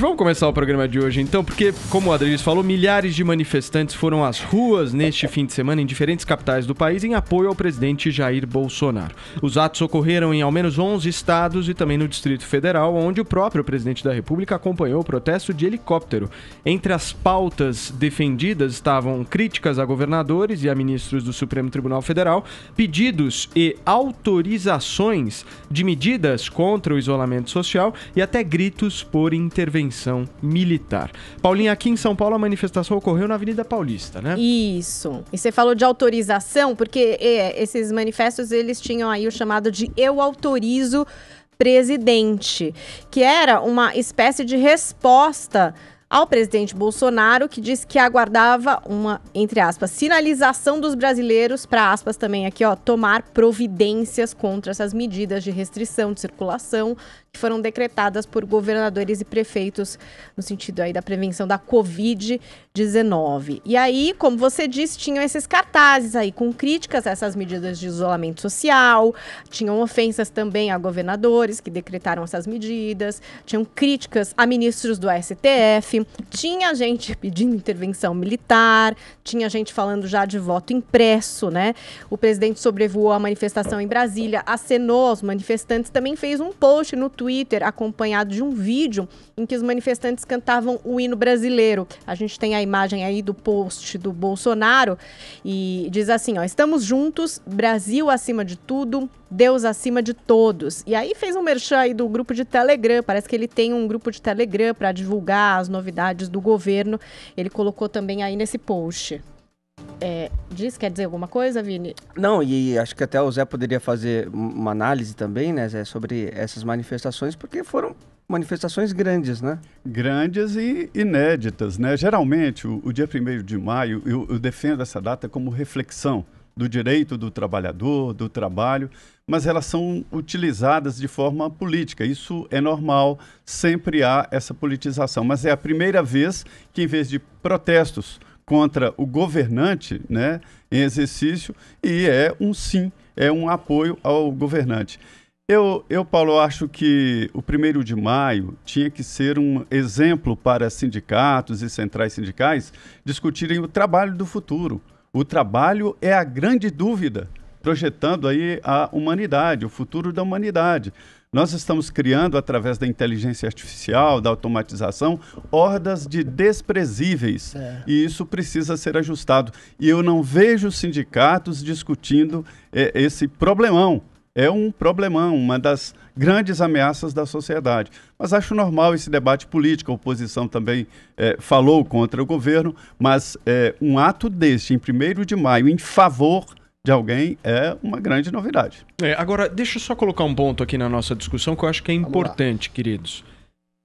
Vamos começar o programa de hoje então, porque, como o Adriles falou, milhares de manifestantes foram às ruas neste fim de semana em diferentes capitais do país em apoio ao presidente Jair Bolsonaro. Os atos ocorreram em ao menos 11 estados e também no Distrito Federal, onde o próprio presidente da República acompanhou o protesto de helicóptero. Entre as pautas defendidas estavam críticas a governadores e a ministros do Supremo Tribunal Federal, pedidos e autorizações de medidas contra o isolamento social e até gritos por intervenção intervenção militar. Paulinha, aqui em São Paulo a manifestação ocorreu na Avenida Paulista, né? Isso. E você falou de autorização, porque é, esses manifestos eles tinham aí o chamado de eu autorizo presidente, que era uma espécie de resposta ao presidente Bolsonaro, que disse que aguardava uma, entre aspas, sinalização dos brasileiros para aspas também aqui, ó, tomar providências contra essas medidas de restrição de circulação que foram decretadas por governadores e prefeitos no sentido aí da prevenção da COVID-19. E aí, como você disse, tinham esses cartazes aí com críticas a essas medidas de isolamento social, tinham ofensas também a governadores que decretaram essas medidas, tinham críticas a ministros do STF, tinha gente pedindo intervenção militar, tinha gente falando já de voto impresso, né? O presidente sobrevoou a manifestação em Brasília, acenou aos manifestantes, também fez um post no Twitter acompanhado de um vídeo em que os manifestantes cantavam o hino brasileiro. A gente tem a imagem aí do post do Bolsonaro e diz assim, ó, estamos juntos, Brasil acima de tudo, Deus acima de todos. E aí fez um merchan aí do grupo de Telegram. Parece que ele tem um grupo de Telegram para divulgar as novidades do governo. Ele colocou também aí nesse post. É, diz, quer dizer alguma coisa, Vini? Não, e acho que até o Zé poderia fazer uma análise também, né, Zé, sobre essas manifestações, porque foram manifestações grandes, né? Grandes e inéditas, né? Geralmente, o, o dia 1 de maio, eu, eu defendo essa data como reflexão do direito do trabalhador, do trabalho, mas elas são utilizadas de forma política. Isso é normal, sempre há essa politização. Mas é a primeira vez que, em vez de protestos contra o governante né, em exercício, e é um sim, é um apoio ao governante. Eu, eu, Paulo, acho que o 1 de maio tinha que ser um exemplo para sindicatos e centrais sindicais discutirem o trabalho do futuro. O trabalho é a grande dúvida, projetando aí a humanidade, o futuro da humanidade. Nós estamos criando, através da inteligência artificial, da automatização, hordas de desprezíveis. É. E isso precisa ser ajustado. E eu não vejo sindicatos discutindo é, esse problemão é um problemão, uma das grandes ameaças da sociedade. Mas acho normal esse debate político. A oposição também é, falou contra o governo, mas é, um ato deste, em 1 de maio, em favor de alguém é uma grande novidade. É, agora, deixa eu só colocar um ponto aqui na nossa discussão que eu acho que é importante, queridos.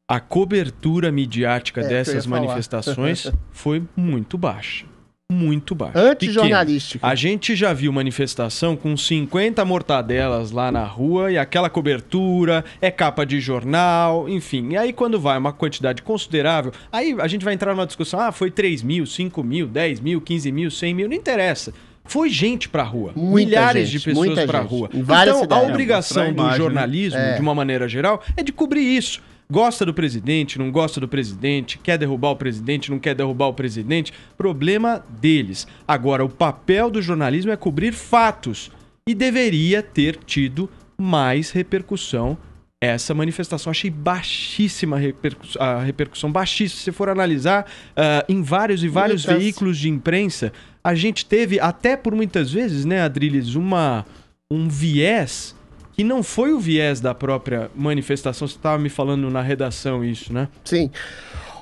A cobertura midiática é, dessas manifestações foi muito baixa muito baixo. Antijornalístico. A gente já viu manifestação com 50 mortadelas lá na rua e aquela cobertura, é capa de jornal, enfim. E aí quando vai uma quantidade considerável, aí a gente vai entrar numa discussão, ah, foi 3 mil, 5 mil, 10 mil, 15 mil, 100 mil, não interessa. Foi gente pra rua. Muita milhares gente, de pessoas pra gente. rua. Então, cidades. a obrigação é do né? jornalismo, é. de uma maneira geral, é de cobrir isso. Gosta do presidente, não gosta do presidente, quer derrubar o presidente, não quer derrubar o presidente, problema deles. Agora, o papel do jornalismo é cobrir fatos e deveria ter tido mais repercussão essa manifestação. Achei baixíssima a, repercussão, a repercussão baixíssima. Se for analisar uh, em vários e vários muitas. veículos de imprensa, a gente teve, até por muitas vezes, né, Adriles, uma, um viés que não foi o viés da própria manifestação. Você estava me falando na redação isso, né? Sim.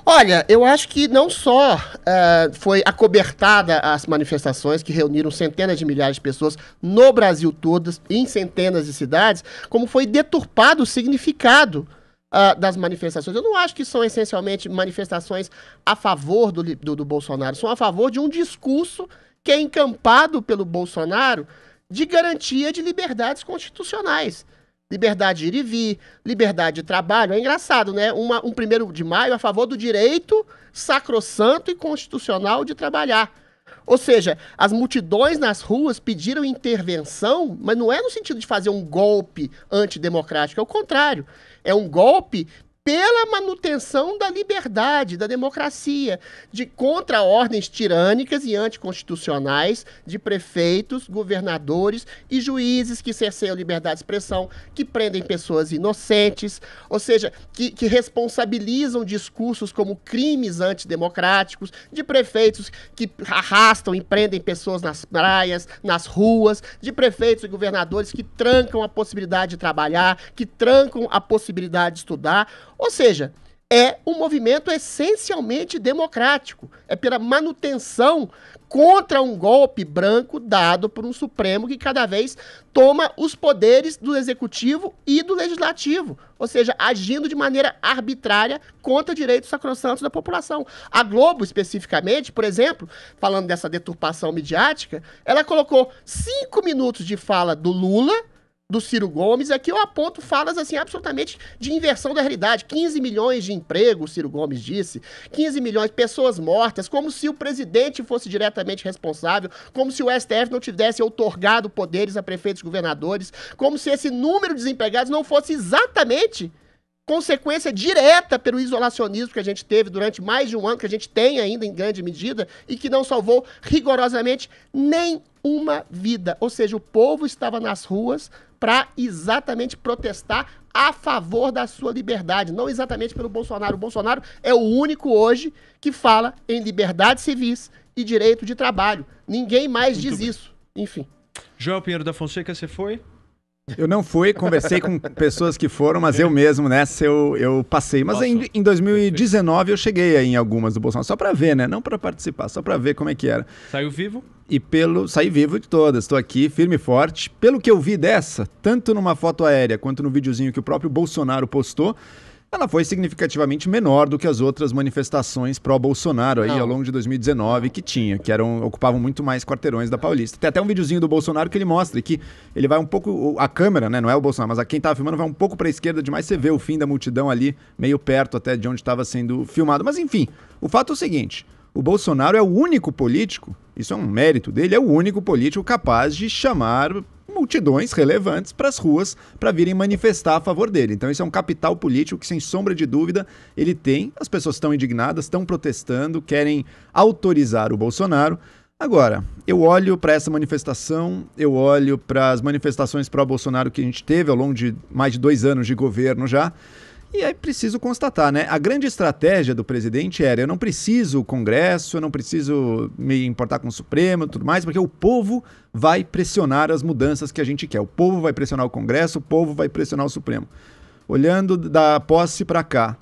Olha, eu acho que não só uh, foi acobertada as manifestações que reuniram centenas de milhares de pessoas no Brasil todas, em centenas de cidades, como foi deturpado o significado uh, das manifestações. Eu não acho que são essencialmente manifestações a favor do, do, do Bolsonaro, são a favor de um discurso que é encampado pelo Bolsonaro de garantia de liberdades constitucionais. Liberdade de ir e vir, liberdade de trabalho. É engraçado, né? Uma, um primeiro de maio a favor do direito sacrossanto e constitucional de trabalhar. Ou seja, as multidões nas ruas pediram intervenção, mas não é no sentido de fazer um golpe antidemocrático, é o contrário. É um golpe pela manutenção da liberdade, da democracia, de contra ordens tirânicas e anticonstitucionais de prefeitos, governadores e juízes que cerceiam liberdade de expressão, que prendem pessoas inocentes, ou seja, que, que responsabilizam discursos como crimes antidemocráticos, de prefeitos que arrastam e prendem pessoas nas praias, nas ruas, de prefeitos e governadores que trancam a possibilidade de trabalhar, que trancam a possibilidade de estudar. Ou seja, é um movimento essencialmente democrático. É pela manutenção contra um golpe branco dado por um Supremo que cada vez toma os poderes do executivo e do legislativo, ou seja, agindo de maneira arbitrária contra direitos sacrossantos da população. A Globo, especificamente, por exemplo, falando dessa deturpação midiática, ela colocou cinco minutos de fala do Lula do Ciro Gomes aqui é eu aponto falas assim absolutamente de inversão da realidade. 15 milhões de empregos, Ciro Gomes disse, 15 milhões de pessoas mortas, como se o presidente fosse diretamente responsável, como se o STF não tivesse outorgado poderes a prefeitos e governadores, como se esse número de desempregados não fosse exatamente consequência direta pelo isolacionismo que a gente teve durante mais de um ano, que a gente tem ainda em grande medida, e que não salvou rigorosamente nem uma vida. Ou seja, o povo estava nas ruas para exatamente protestar a favor da sua liberdade, não exatamente pelo Bolsonaro. O Bolsonaro é o único hoje que fala em liberdade civis e direito de trabalho. Ninguém mais Muito diz bem. isso. Enfim. João Pinheiro da Fonseca, você foi? Eu não fui, conversei com pessoas que foram, mas eu mesmo, né? Eu, eu passei. Mas em, em, 2019 eu cheguei aí em algumas do Bolsonaro, só para ver, né? Não para participar, só para ver como é que era. Saiu vivo? E pelo. Saí vivo de todas, estou aqui, firme e forte. Pelo que eu vi dessa, tanto numa foto aérea quanto no videozinho que o próprio Bolsonaro postou, ela foi significativamente menor do que as outras manifestações pró-Bolsonaro aí Não. ao longo de 2019 que tinha, que eram ocupavam muito mais quarteirões da Paulista. Tem até um videozinho do Bolsonaro que ele mostra que ele vai um pouco a câmera, né, não é o Bolsonaro, mas a quem tava filmando vai um pouco para a esquerda demais, você vê o fim da multidão ali meio perto até de onde estava sendo filmado. Mas enfim, o fato é o seguinte, o Bolsonaro é o único político, isso é um mérito dele, é o único político capaz de chamar multidões relevantes para as ruas para virem manifestar a favor dele. Então, isso é um capital político que, sem sombra de dúvida, ele tem. As pessoas estão indignadas, estão protestando, querem autorizar o Bolsonaro. Agora, eu olho para essa manifestação, eu olho para as manifestações pró-Bolsonaro que a gente teve ao longo de mais de dois anos de governo já. E aí preciso constatar, né? A grande estratégia do presidente era: eu não preciso o Congresso, eu não preciso me importar com o Supremo, tudo mais, porque o povo vai pressionar as mudanças que a gente quer. O povo vai pressionar o Congresso, o povo vai pressionar o Supremo. Olhando da posse para cá,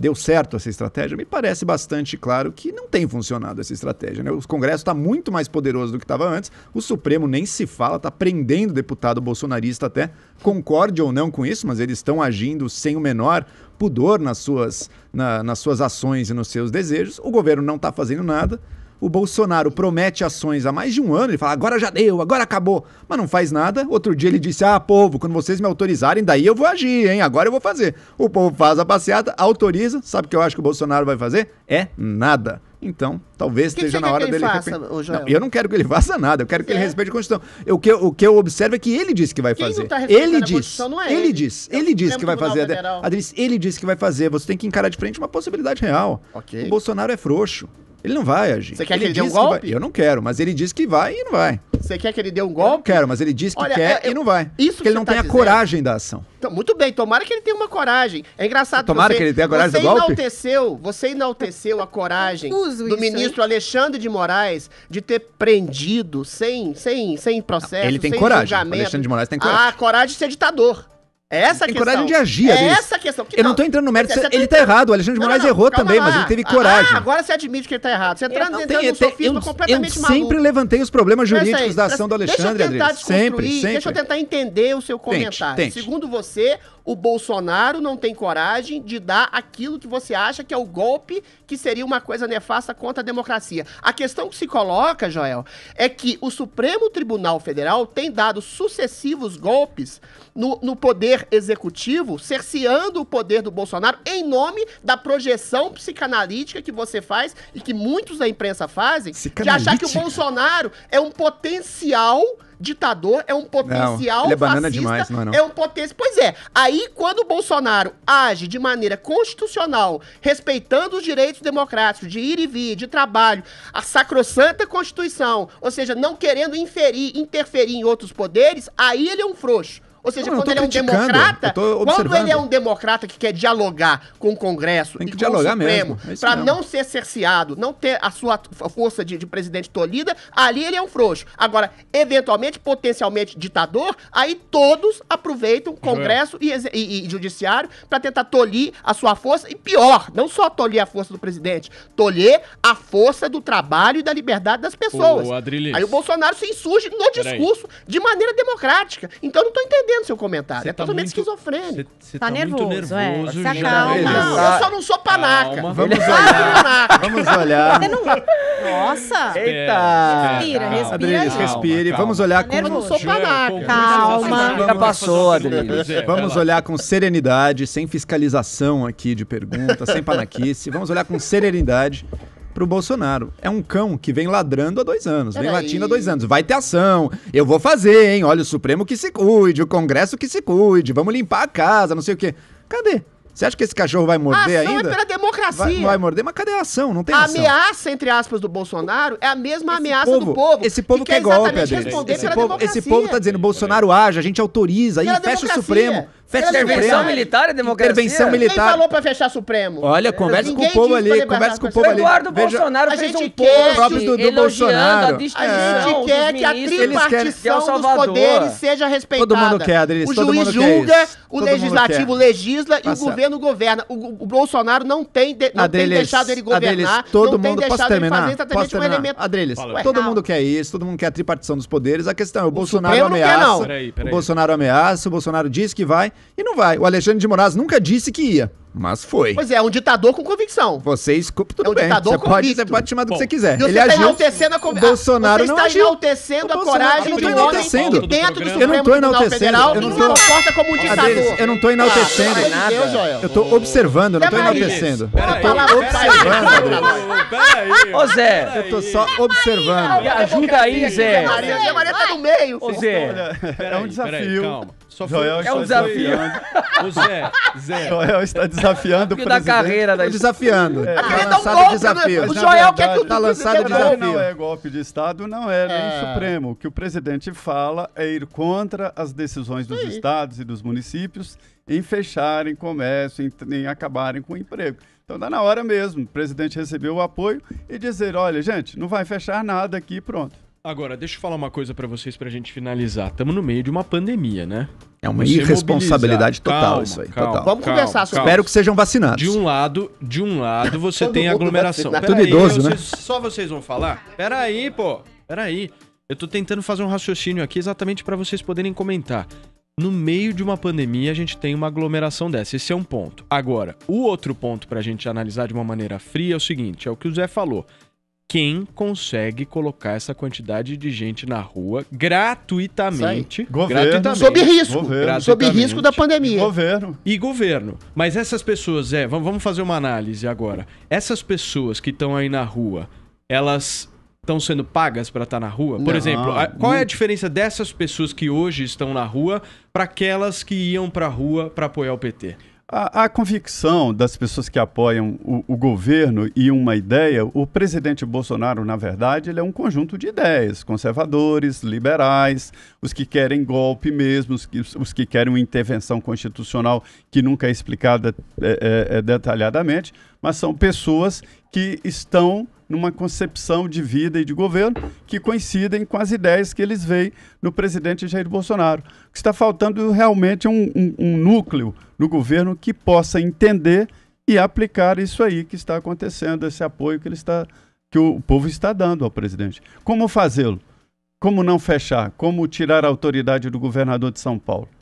deu certo essa estratégia? Me parece bastante claro que não tem funcionado essa estratégia. Né? O Congresso está muito mais poderoso do que estava antes, o Supremo nem se fala, está prendendo deputado bolsonarista até, concorde ou não com isso, mas eles estão agindo sem o menor pudor nas suas, na, nas suas ações e nos seus desejos. O governo não está fazendo nada. O Bolsonaro promete ações há mais de um ano, ele fala, agora já deu, agora acabou, mas não faz nada. Outro dia ele disse, ah, povo, quando vocês me autorizarem, daí eu vou agir, hein, agora eu vou fazer. O povo faz a passeada, autoriza, sabe o que eu acho que o Bolsonaro vai fazer? É nada. Então, talvez esteja na hora que dele. Faça, não, eu não quero que ele faça nada, eu quero que é. ele respeite a Constituição. Eu, o, que, eu, o que eu observo é que ele disse que vai Quem fazer. Tá ele diz. É ele, diz. É ele disse que vai fazer. Adris, ele disse que vai fazer. Você tem que encarar de frente uma possibilidade real. Okay. O Bolsonaro é frouxo. Ele não vai agir. Você quer ele que ele dê um golpe? Eu não quero, mas ele diz que vai e não vai. Você quer que ele dê um golpe? Eu quero, mas ele diz que Olha, quer é, eu, e não vai. Isso Porque ele não tá tem a coragem da ação. Então, muito bem, tomara que ele tenha uma coragem. É engraçado Tomara você, que ele tenha coragem do golpe? Você enalteceu, você enalteceu a é coragem do isso, ministro hein? Alexandre de Moraes de ter prendido sem, sem, sem processo, Ele tem coragem, o Alexandre de Moraes tem coragem. Ah, coragem de ser ditador. É essa a tem questão. coragem de agir. É essa a questão. Que eu não, tô entrando no mérito. Você, ele tá errado. O Alexandre de Moraes não, não, errou também, lá. mas ele teve coragem. Ah, agora você admite que ele tá errado. Você tá entrando tem, no sofisma eu, completamente eu maluco. Eu sempre levantei os problemas jurídicos aí, da ação do Alexandre, Adriano. Sempre, sempre. Deixa eu tentar entender o seu comentário. Tente, tente. Segundo você, o Bolsonaro não tem coragem de dar aquilo que você acha que é o golpe que seria uma coisa nefasta contra a democracia. A questão que se coloca, Joel, é que o Supremo Tribunal Federal tem dado sucessivos golpes no, no poder executivo, cerceando o poder do Bolsonaro em nome da projeção psicanalítica que você faz e que muitos da imprensa fazem, de achar que o Bolsonaro é um potencial ditador, é um potencial não, é fascista, demais, não é, não. é um potencial... Pois é, aí quando o Bolsonaro age de maneira constitucional, respeitando os direitos democráticos de ir e vir, de trabalho, a sacrossanta Constituição, ou seja, não querendo inferir, interferir em outros poderes, aí ele é um frouxo. Ou seja, não, quando ele é um democrata, quando ele é um democrata que quer dialogar com o Congresso e com o Supremo, é para não ser cerceado, não ter a sua força de, de, presidente tolhida, ali ele é um frouxo. Agora, eventualmente, potencialmente ditador, aí todos aproveitam Congresso é. e, e, e, Judiciário para tentar tolir a sua força e pior, não só tolir a força do presidente, tolher a força do trabalho e da liberdade das pessoas. aí o Bolsonaro se insurge no discurso de maneira democrática. Então eu não tô entendendo entendendo seu comentário. Cê é tá totalmente muito, esquizofrênico. Você tá, tá nervoso, nervoso é. acalma. Tá não, eu só não sou panaca. Calma. Vamos olhar. Vamos olhar. Nossa. Eita. Respira, respira. Adriles, respire. Calma. Tá vamos olhar com... Eu não sou panaca. Calma. Já assim, passou, Adriles. Vamos olhar com serenidade, sem fiscalização aqui de perguntas, sem panaquice. Vamos olhar com serenidade pro Bolsonaro. É um cão que vem ladrando há dois anos, Pera vem aí. latindo há dois anos. Vai ter ação, eu vou fazer, hein? Olha, o Supremo que se cuide, o Congresso que se cuide, vamos limpar a casa, não sei o quê. Cadê? Você acha que esse cachorro vai morder a ação é ainda? É pela democracia. Vai, vai, morder, mas cadê a ação? Não tem a ação. ameaça, entre aspas, do Bolsonaro é a mesma esse ameaça povo, do povo. Esse povo que quer, quer golpe, responder esse, pela povo, democracia. esse povo tá dizendo: Bolsonaro age, a gente autoriza, aí fecha o Supremo. Fecha intervenção militar é democracia? Intervenção militar. Quem falou pra fechar Supremo? Olha, é, conversa com o povo ali, conversa com o povo ali. Eduardo Bolsonaro a fez um povo, próprio do, do Bolsonaro. a A gente quer que a tripartição é dos poderes seja respeitada. Todo mundo quer, Adriles, O juiz julga, o legislativo legisla e o tá governo governa. O Bolsonaro não tem deixado ele governar, não tem deixado ele fazer exatamente um elemento... Adriles, todo mundo quer isso, todo mundo quer a tripartição dos poderes. A questão é o Bolsonaro ameaça. O Bolsonaro ameaça, o Bolsonaro diz que vai e não vai. O Alexandre de Moraes nunca disse que ia. Mas foi. Pois é, é, um ditador com convicção. Você escuta tudo é um bem. Ditador você, pode, você pode chamar do que você quiser. você Ele está agiu. enaltecendo a convicção. Bolsonaro ah, você está não tá enaltecendo tá a coragem de um homem dentro do Supremo não tô Tribunal Federal eu não tô... comporta como um ditador. eu não estou ah, enaltecendo. nada. Eu estou observando, eu não estou enaltecendo. Eu estou observando. Ô Zé. Eu estou só observando. Me ajuda aí, Zé. Maria Maria está no meio. Ô Zé. É um desafio. Calma. Só foi, é um desafio. O Zé, Zé. Joel está dizendo. Desafiando o presidente. da carreira da Desafiando. É. Tá é lançado um golpe, né? desafio. O Joel quer que o Tá lançado desafio. Não é golpe de Estado, não é, nem é. Supremo. O que o presidente fala é ir contra as decisões dos estados e dos municípios em fecharem comércio, em, em acabarem com o emprego. Então dá tá na hora mesmo, o presidente receber o apoio e dizer, olha, gente, não vai fechar nada aqui, pronto. Agora, deixa eu falar uma coisa para vocês pra gente finalizar. Estamos no meio de uma pandemia, né? É uma Você irresponsabilidade mobilizar. total calma, isso aí. Calma, total. Vamos calma, conversar sobre Espero que sejam vacinados. De um lado, de um lado você tem aglomeração. Pera Tudo aí, idoso, né? só vocês vão falar? Pera aí, pô. Pera aí. Eu tô tentando fazer um raciocínio aqui exatamente para vocês poderem comentar. No meio de uma pandemia, a gente tem uma aglomeração dessa. Esse é um ponto. Agora, o outro ponto pra gente analisar de uma maneira fria é o seguinte, é o que o Zé falou quem consegue colocar essa quantidade de gente na rua gratuitamente, gratuitamente sob risco, governo, sob risco da pandemia. Governo. E governo. Mas essas pessoas, é, vamos fazer uma análise agora. Essas pessoas que estão aí na rua, elas estão sendo pagas para estar tá na rua? Por não, exemplo, a, qual é a diferença dessas pessoas que hoje estão na rua para aquelas que iam para a rua para apoiar o PT? A, a, convicção das pessoas que apoiam o, o, governo e uma ideia, o presidente Bolsonaro, na verdade, ele é um conjunto de ideias: conservadores, liberais, os que querem golpe mesmo, os que, os que querem uma intervenção constitucional que nunca é explicada é, é, é detalhadamente, mas são pessoas que estão numa concepção de vida e de governo que coincidem com as ideias que eles veem no presidente Jair Bolsonaro. O que está faltando realmente é um, um, um núcleo no governo que possa entender e aplicar isso aí que está acontecendo, esse apoio que ele está que o povo está dando ao presidente. Como fazê-lo? Como não fechar? Como tirar a autoridade do governador de São Paulo?